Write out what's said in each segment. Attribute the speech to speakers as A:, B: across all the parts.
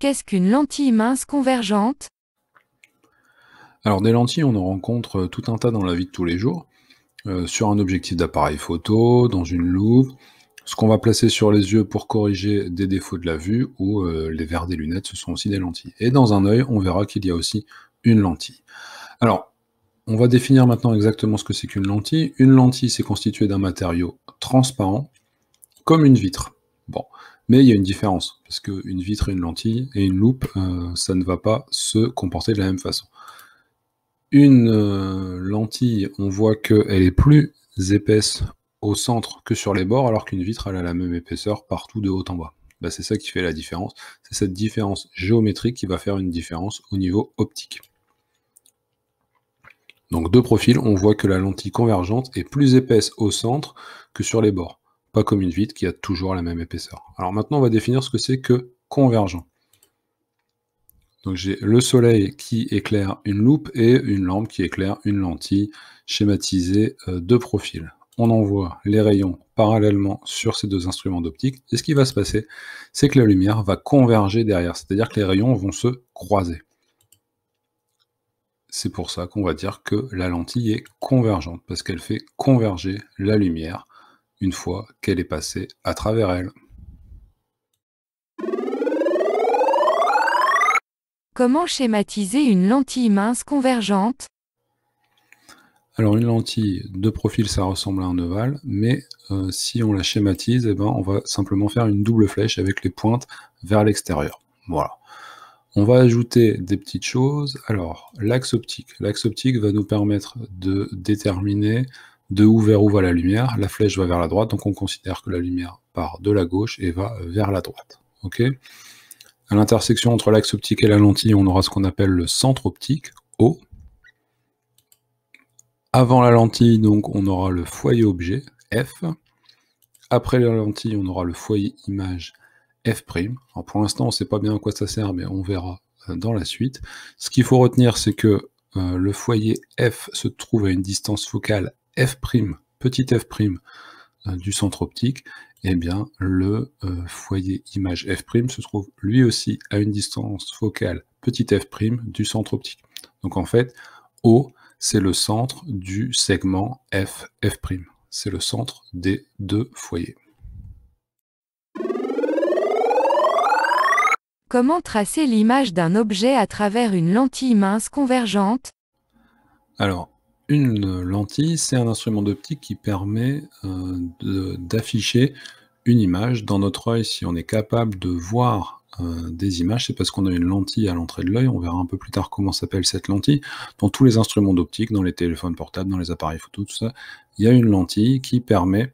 A: Qu'est-ce qu'une lentille mince convergente
B: Alors des lentilles, on en rencontre euh, tout un tas dans la vie de tous les jours, euh, sur un objectif d'appareil photo, dans une loupe, ce qu'on va placer sur les yeux pour corriger des défauts de la vue, ou euh, les verres des lunettes, ce sont aussi des lentilles. Et dans un œil, on verra qu'il y a aussi une lentille. Alors, on va définir maintenant exactement ce que c'est qu'une lentille. Une lentille, c'est constitué d'un matériau transparent, comme une vitre. Bon, mais il y a une différence, parce qu'une vitre et une lentille et une loupe, euh, ça ne va pas se comporter de la même façon. Une euh, lentille, on voit qu'elle est plus épaisse au centre que sur les bords, alors qu'une vitre, elle a la même épaisseur partout de haut en bas. Bah, c'est ça qui fait la différence. C'est cette différence géométrique qui va faire une différence au niveau optique. Donc deux profils, on voit que la lentille convergente est plus épaisse au centre que sur les bords pas comme une vitre qui a toujours la même épaisseur. Alors maintenant, on va définir ce que c'est que convergent. Donc j'ai le soleil qui éclaire une loupe et une lampe qui éclaire une lentille schématisée euh, de profil. On envoie les rayons parallèlement sur ces deux instruments d'optique et ce qui va se passer, c'est que la lumière va converger derrière, c'est-à-dire que les rayons vont se croiser. C'est pour ça qu'on va dire que la lentille est convergente, parce qu'elle fait converger la lumière une fois qu'elle est passée à travers elle.
A: Comment schématiser une lentille mince convergente
B: Alors une lentille de profil, ça ressemble à un ovale, mais euh, si on la schématise, eh ben, on va simplement faire une double flèche avec les pointes vers l'extérieur. Voilà. On va ajouter des petites choses. Alors, l'axe optique. L'axe optique va nous permettre de déterminer de où vers où va la lumière. La flèche va vers la droite, donc on considère que la lumière part de la gauche et va vers la droite. Ok à l'intersection entre l'axe optique et la lentille, on aura ce qu'on appelle le centre optique, O. Avant la lentille, donc, on aura le foyer objet, F. Après la lentille, on aura le foyer image, F'. pour l'instant, on ne sait pas bien à quoi ça sert, mais on verra euh, dans la suite. Ce qu'il faut retenir, c'est que euh, le foyer F se trouve à une distance focale f', petit f' euh, du centre optique, eh bien le euh, foyer image f' se trouve lui aussi à une distance focale petit f' du centre optique. Donc en fait, O, c'est le centre du segment f, f'. C'est le centre des deux foyers.
A: Comment tracer l'image d'un objet à travers une lentille mince convergente
B: Alors, une lentille, c'est un instrument d'optique qui permet euh, d'afficher une image dans notre œil. Si on est capable de voir euh, des images, c'est parce qu'on a une lentille à l'entrée de l'œil. On verra un peu plus tard comment s'appelle cette lentille. Dans tous les instruments d'optique, dans les téléphones portables, dans les appareils photo, tout ça, il y a une lentille qui permet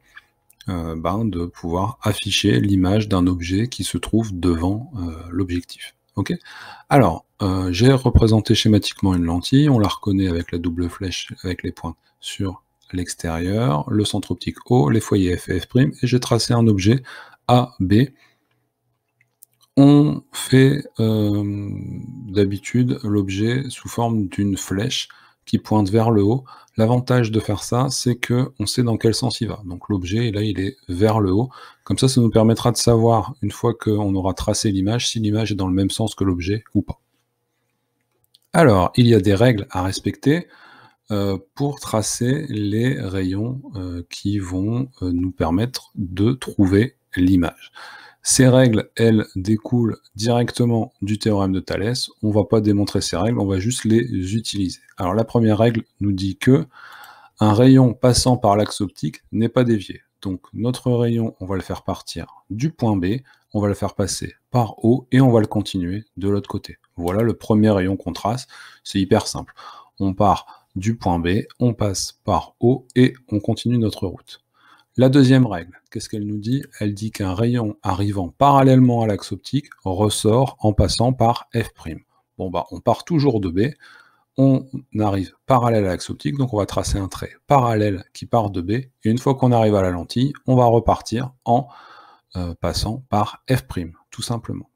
B: euh, ben, de pouvoir afficher l'image d'un objet qui se trouve devant l'objectif. Ok Alors, euh, j'ai représenté schématiquement une lentille, on la reconnaît avec la double flèche avec les pointes sur l'extérieur, le centre optique O, les foyers F et F', et j'ai tracé un objet A, B. On fait euh, d'habitude l'objet sous forme d'une flèche qui pointe vers le haut. L'avantage de faire ça, c'est que on sait dans quel sens il va. Donc l'objet, là, il est vers le haut. Comme ça, ça nous permettra de savoir, une fois qu'on aura tracé l'image, si l'image est dans le même sens que l'objet ou pas. Alors, il y a des règles à respecter euh, pour tracer les rayons euh, qui vont euh, nous permettre de trouver l'image. Ces règles, elles, découlent directement du théorème de Thalès. On ne va pas démontrer ces règles, on va juste les utiliser. Alors la première règle nous dit que un rayon passant par l'axe optique n'est pas dévié. Donc notre rayon, on va le faire partir du point B, on va le faire passer par O et on va le continuer de l'autre côté. Voilà le premier rayon qu'on trace, c'est hyper simple. On part du point B, on passe par O et on continue notre route. La deuxième règle, qu'est-ce qu'elle nous dit Elle dit qu'un rayon arrivant parallèlement à l'axe optique ressort en passant par F'. Bon bah on part toujours de B, on arrive parallèle à l'axe optique, donc on va tracer un trait parallèle qui part de B, et une fois qu'on arrive à la lentille, on va repartir en euh, passant par F', tout simplement.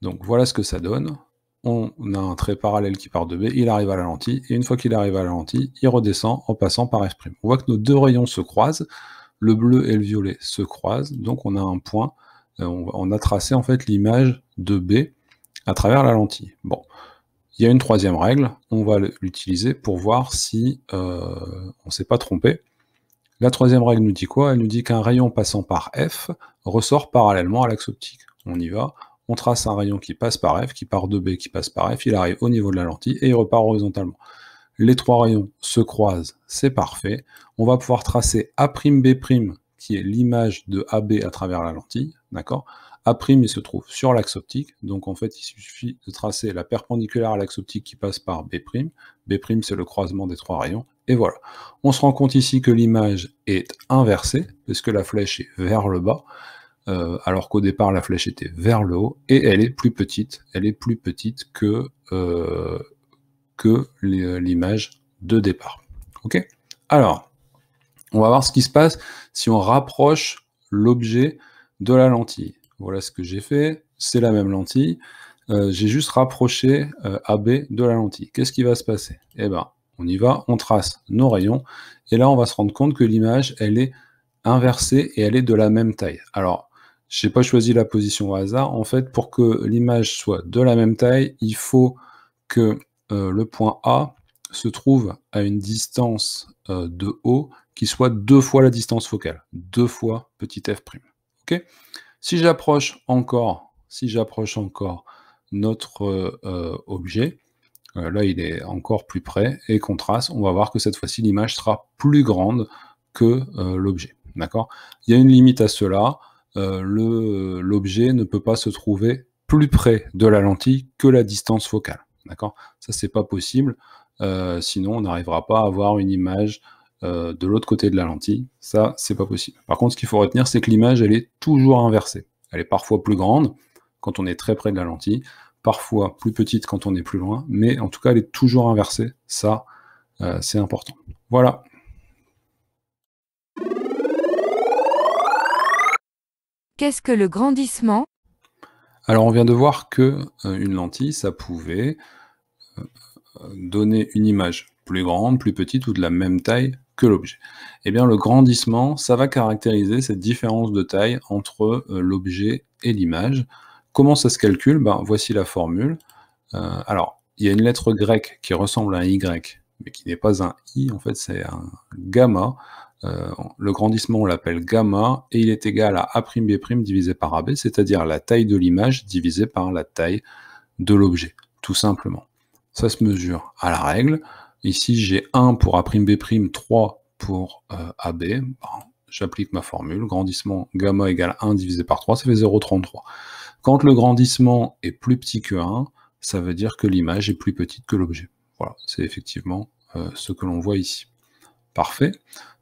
B: Donc voilà ce que ça donne. On a un trait parallèle qui part de B, il arrive à la lentille, et une fois qu'il arrive à la lentille, il redescend en passant par F'. On voit que nos deux rayons se croisent, le bleu et le violet se croisent, donc on a un point, euh, on, a tracé en fait l'image de B à travers la lentille. Bon, il y a une troisième règle, on va l'utiliser pour voir si euh, on ne s'est pas trompé. La troisième règle nous dit quoi Elle nous dit qu'un rayon passant par F ressort parallèlement à l'axe optique. On y va, on trace un rayon qui passe par F, qui part de B, qui passe par F, il arrive au niveau de la lentille et il repart horizontalement. Les trois rayons se croisent, c'est parfait. On va pouvoir tracer A'B', qui est l'image de AB à travers la lentille, d'accord A', il se trouve sur l'axe optique, donc en fait, il suffit de tracer la perpendiculaire à l'axe optique qui passe par B'. B', c'est le croisement des trois rayons, et voilà. On se rend compte ici que l'image est inversée, puisque la flèche est vers le bas, euh, alors qu'au départ, la flèche était vers le haut, et elle est plus petite, elle est plus petite que... Euh, que euh, l'image de départ. Ok Alors, on va voir ce qui se passe si on rapproche l'objet de la lentille. Voilà ce que j'ai fait, c'est la même lentille. Euh, j'ai juste rapproché euh, AB de la lentille. Qu'est-ce qui va se passer Eh bien, on y va, on trace nos rayons, et là, on va se rendre compte que l'image, elle est inversée et elle est de la même taille. Alors, je n'ai pas choisi la position au hasard. En fait, pour que l'image soit de la même taille, il faut que euh, le point A se trouve à une distance euh, de O qui soit deux fois la distance focale, deux fois petit f'. Ok si j'approche encore, si j'approche encore notre euh, objet, là il est encore plus près, et qu'on trace, on va voir que cette fois-ci l'image sera plus grande que l'objet. D'accord Il y a une limite à cela, l'objet ne peut pas se trouver plus près de la lentille que la distance focale. D'accord Ça, c'est pas possible. Euh, sinon, on n'arrivera pas à avoir une image euh, de l'autre côté de la lentille. Ça, c'est pas possible. Par contre, ce qu'il faut retenir, c'est que l'image, elle est toujours inversée. Elle est parfois plus grande quand on est très près de la lentille, parfois plus petite quand on est plus loin, mais en tout cas, elle est toujours inversée. Ça, euh, c'est important. Voilà.
A: Qu'est-ce que le grandissement
B: Alors, on vient de voir que une lentille, ça pouvait donner une image plus grande, plus petite ou de la même taille que l'objet. et eh bien, le grandissement, ça va caractériser cette différence de taille entre euh, l'objet et l'image. Comment ça se calcule ben, Voici la formule. Euh, alors, il y a une lettre grecque qui ressemble à un Y, mais qui n'est pas un I, en fait, c'est un gamma. Euh, le grandissement, on l'appelle gamma, et il est égal à A'B' divisé par AB, c'est-à-dire la taille de l'image divisée par la taille de l'objet, tout simplement ça se mesure à la règle. Ici, j'ai 1 pour A'B', 3 pour euh, AB. J'applique ma formule, grandissement gamma égale 1 divisé par 3, ça fait 0,33. Quand le grandissement est plus petit que 1, ça veut dire que l'image est plus petite que l'objet. Voilà, c'est effectivement euh, ce que l'on voit ici. Parfait.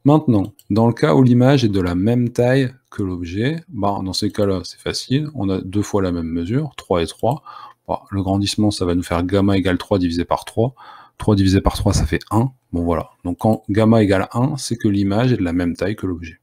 B: Maintenant, dans le cas où l'image est de la même taille que l'objet, bah, dans ces cas-là, c'est facile, on a deux fois la même mesure, 3 et 3, bah, le grandissement, ça va nous faire gamma égale 3 divisé par 3. 3 divisé par 3, ça fait 1. Bon, voilà. Donc, quand gamma égale 1, c'est que l'image est de la même taille que l'objet.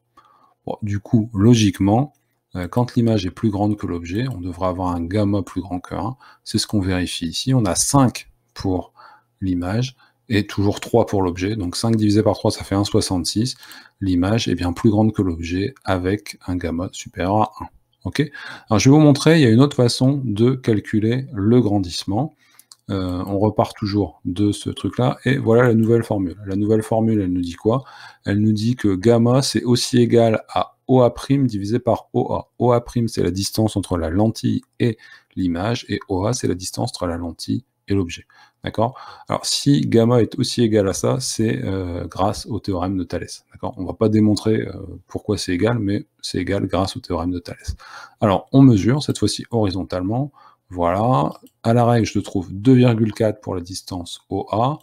B: du coup, logiquement, euh, quand l'image est plus grande que l'objet, on devrait avoir un gamma plus grand que 1. C'est ce qu'on vérifie ici. On a 5 pour l'image et toujours 3 pour l'objet. Donc 5 divisé par 3, ça fait 1,66. L'image est bien plus grande que l'objet avec un gamma supérieur à 1. Alors, je vais vous montrer, il y a une autre façon de calculer le grandissement. Euh, on repart toujours de ce truc-là, et voilà la nouvelle formule. La nouvelle formule, elle nous dit quoi Elle nous dit que gamma, c'est aussi égal à OA' divisé par OA. OA', c'est la distance entre la lentille et l'image, et OA, c'est la distance entre la lentille l'objet. D'accord Alors, si gamma est aussi égal à ça, c'est euh, grâce au théorème de Thalès. D'accord On ne va pas démontrer euh, pourquoi c'est égal, mais c'est égal grâce au théorème de Thalès. Alors, on mesure, cette fois-ci horizontalement. Voilà. À la règle, je trouve 2,4 pour la distance OA.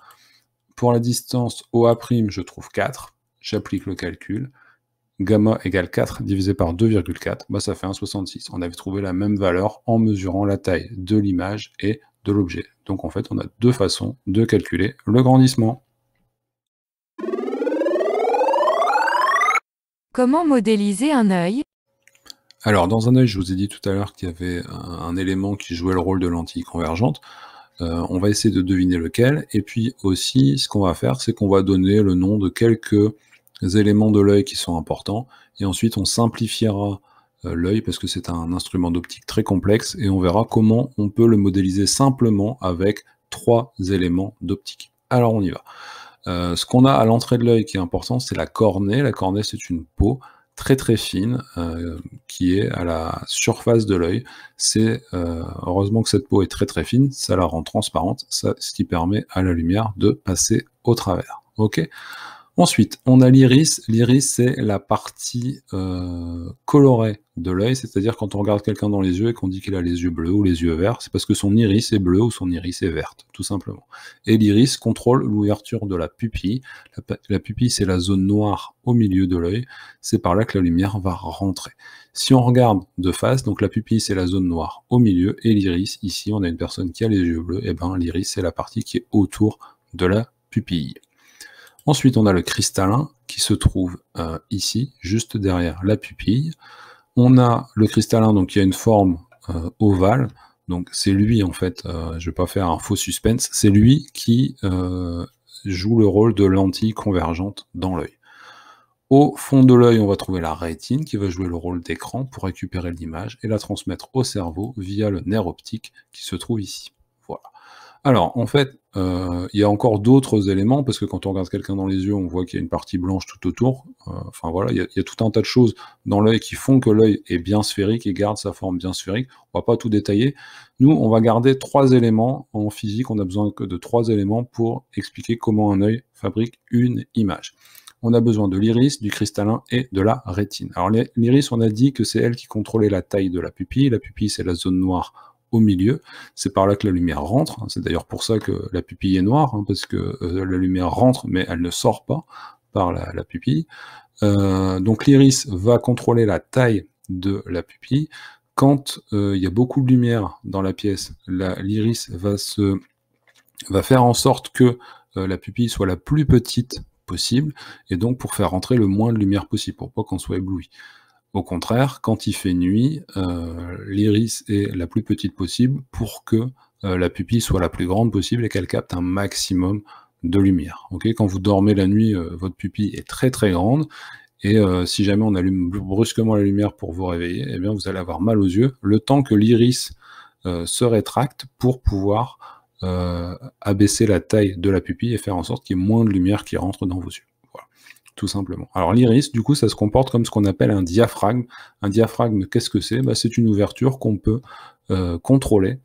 B: Pour la distance OA', je trouve 4. J'applique le calcul. Gamma égale 4 divisé par 2,4, bah ça fait 1,66. On avait trouvé la même valeur en mesurant la taille de l'image et de l'objet. Donc en fait, on a deux façons de calculer le grandissement.
A: Comment modéliser un œil
B: Alors dans un œil, je vous ai dit tout à l'heure qu'il y avait un, élément qui jouait le rôle de lentille convergente. Euh, on va essayer de deviner lequel. Et puis aussi, ce qu'on va faire, c'est qu'on va donner le nom de quelques éléments de l'œil qui sont importants. Et ensuite, on simplifiera euh, l'œil parce que c'est un instrument d'optique très complexe et on verra comment on peut le modéliser simplement avec trois éléments d'optique. Alors on y va. Euh, ce qu'on a à l'entrée de l'œil qui est important, c'est la cornée. La cornée, c'est une peau très très fine euh, qui est à la surface de l'œil. C'est heureusement que cette peau est très très fine, ça la rend transparente, ce qui permet à la lumière de passer au travers. Ok Ensuite, on a l'iris. L'iris, c'est la partie euh, colorée de l'œil, c'est-à-dire quand on regarde quelqu'un dans les yeux et qu'on dit qu'il a les yeux bleus ou les yeux verts, c'est parce que son iris est bleu ou son iris est verte, tout simplement. Et l'iris contrôle l'ouverture de la pupille. La, pupille, c'est la zone noire au milieu de l'œil. C'est par là que la lumière va rentrer. Si on regarde de face, donc la pupille, c'est la zone noire au milieu, et l'iris, ici, on a une personne qui a les yeux bleus, et eh bien l'iris, c'est la partie qui est autour de la pupille. Ensuite, on a le cristallin qui se trouve euh, ici, juste derrière la pupille. On a le cristallin donc, qui a une forme euh, ovale. Donc c'est lui, en fait, euh, je ne vais pas faire un faux suspense, c'est lui qui joue le rôle de lentille convergente dans l'œil. Au fond de l'œil, on va trouver la rétine qui va jouer le rôle d'écran pour récupérer l'image et la transmettre au cerveau via le nerf optique qui se trouve ici. Alors, en fait, euh, il y a encore d'autres éléments, parce que quand on regarde quelqu'un dans les yeux, on voit qu'il y a une partie blanche tout autour. Euh, enfin voilà, il y, a, tout un tas de choses dans l'œil qui font que l'œil est bien sphérique et garde sa forme bien sphérique. On va pas tout détailler. Nous, on va garder trois éléments en physique. On a besoin que de trois éléments pour expliquer comment un œil fabrique une image. On a besoin de l'iris, du cristallin et de la rétine. Alors l'iris, on a dit que c'est elle qui contrôlait la taille de la pupille. La pupille, c'est la zone noire au milieu. C'est par là que la lumière rentre. Hein. C'est d'ailleurs pour ça que la pupille est noire, hein, parce que euh, la lumière rentre, mais elle ne sort pas par la, pupille. Euh, donc l'iris va contrôler la taille de la pupille. Quand euh, il y a beaucoup de lumière dans la pièce, l'iris va, se, va faire en sorte que la pupille soit la plus petite possible, et donc pour faire rentrer le moins de lumière possible, pour pas qu'on soit ébloui. Au contraire, quand il fait nuit, euh, l'iris est la plus petite possible pour que euh, la pupille soit la plus grande possible et qu'elle capte un maximum de lumière. quand vous dormez la nuit, euh, votre pupille est très très grande et si jamais on allume brusquement la lumière pour vous réveiller, eh bien vous allez avoir mal aux yeux le temps que l'iris se rétracte pour pouvoir abaisser la taille de la pupille et faire en sorte qu'il y ait moins de lumière qui rentre dans vos yeux tout simplement. Alors l'iris, du coup, ça se comporte comme ce qu'on appelle un diaphragme. Un diaphragme, qu'est-ce que c'est bah, C'est une ouverture qu'on peut euh, contrôler,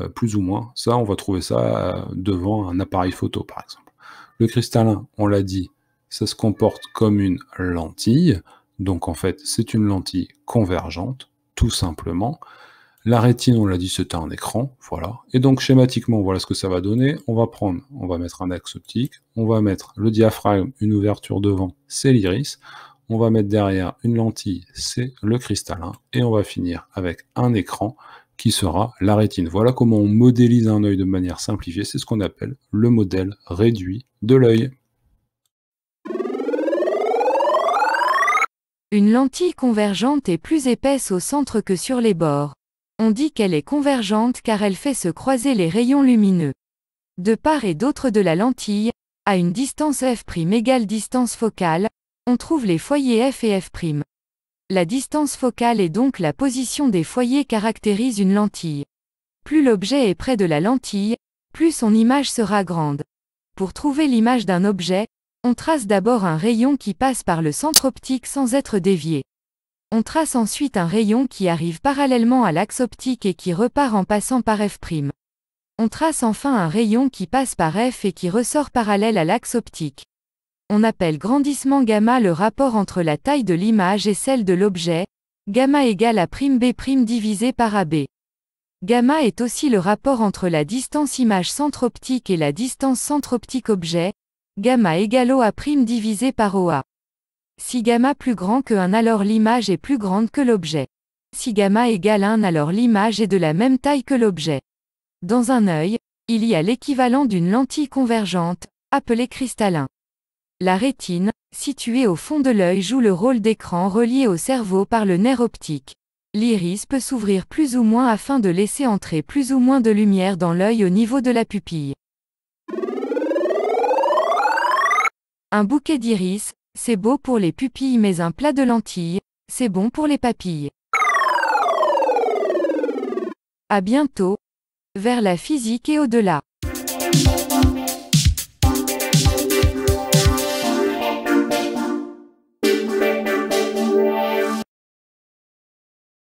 B: euh, plus ou moins. Ça, on va trouver ça euh, devant un appareil photo, par exemple. Le cristallin, on l'a dit, ça se comporte comme une lentille. Donc en fait, c'est une lentille convergente, tout simplement. La rétine, on l'a dit, c'est un écran, voilà. Et donc schématiquement, voilà ce que ça va donner. On va prendre, on va mettre un axe optique, on va mettre le diaphragme, une ouverture devant, c'est l'iris. On va mettre derrière une lentille, c'est le cristallin. Et on va finir avec un écran qui sera la rétine. Voilà comment on modélise un œil de manière simplifiée. C'est ce qu'on appelle le modèle réduit de l'œil.
A: Une lentille convergente est plus épaisse au centre que sur les bords. On dit qu'elle est convergente car elle fait se croiser les rayons lumineux. De part et d'autre de la lentille, à une distance f' égale distance focale, on trouve les foyers f et f'. La distance focale est donc la position des foyers caractérise une lentille. Plus l'objet est près de la lentille, plus son image sera grande. Pour trouver l'image d'un objet, on trace d'abord un rayon qui passe par le centre optique sans être dévié. On trace ensuite un rayon qui arrive parallèlement à l'axe optique et qui repart en passant par F'. On trace enfin un rayon qui passe par F et qui ressort parallèle à l'axe optique. On appelle grandissement gamma le rapport entre la taille de l'image et celle de l'objet, gamma égale à prime B' divisé par AB. Gamma est aussi le rapport entre la distance image centre optique et la distance centre optique objet, gamma égale OA' divisé par OA. Si gamma plus grand que 1 alors l'image est plus grande que l'objet. Si gamma égale 1 alors l'image est de la même taille que l'objet. Dans un œil, il y a l'équivalent d'une lentille convergente, appelée cristallin. La rétine, située au fond de l'œil joue le rôle d'écran relié au cerveau par le nerf optique. L'iris peut s'ouvrir plus ou moins afin de laisser entrer plus ou moins de lumière dans l'œil au niveau de la pupille. Un bouquet d'iris, c'est beau pour les pupilles mais un plat de lentilles, c'est bon pour les papilles. À bientôt, vers la physique et au-delà.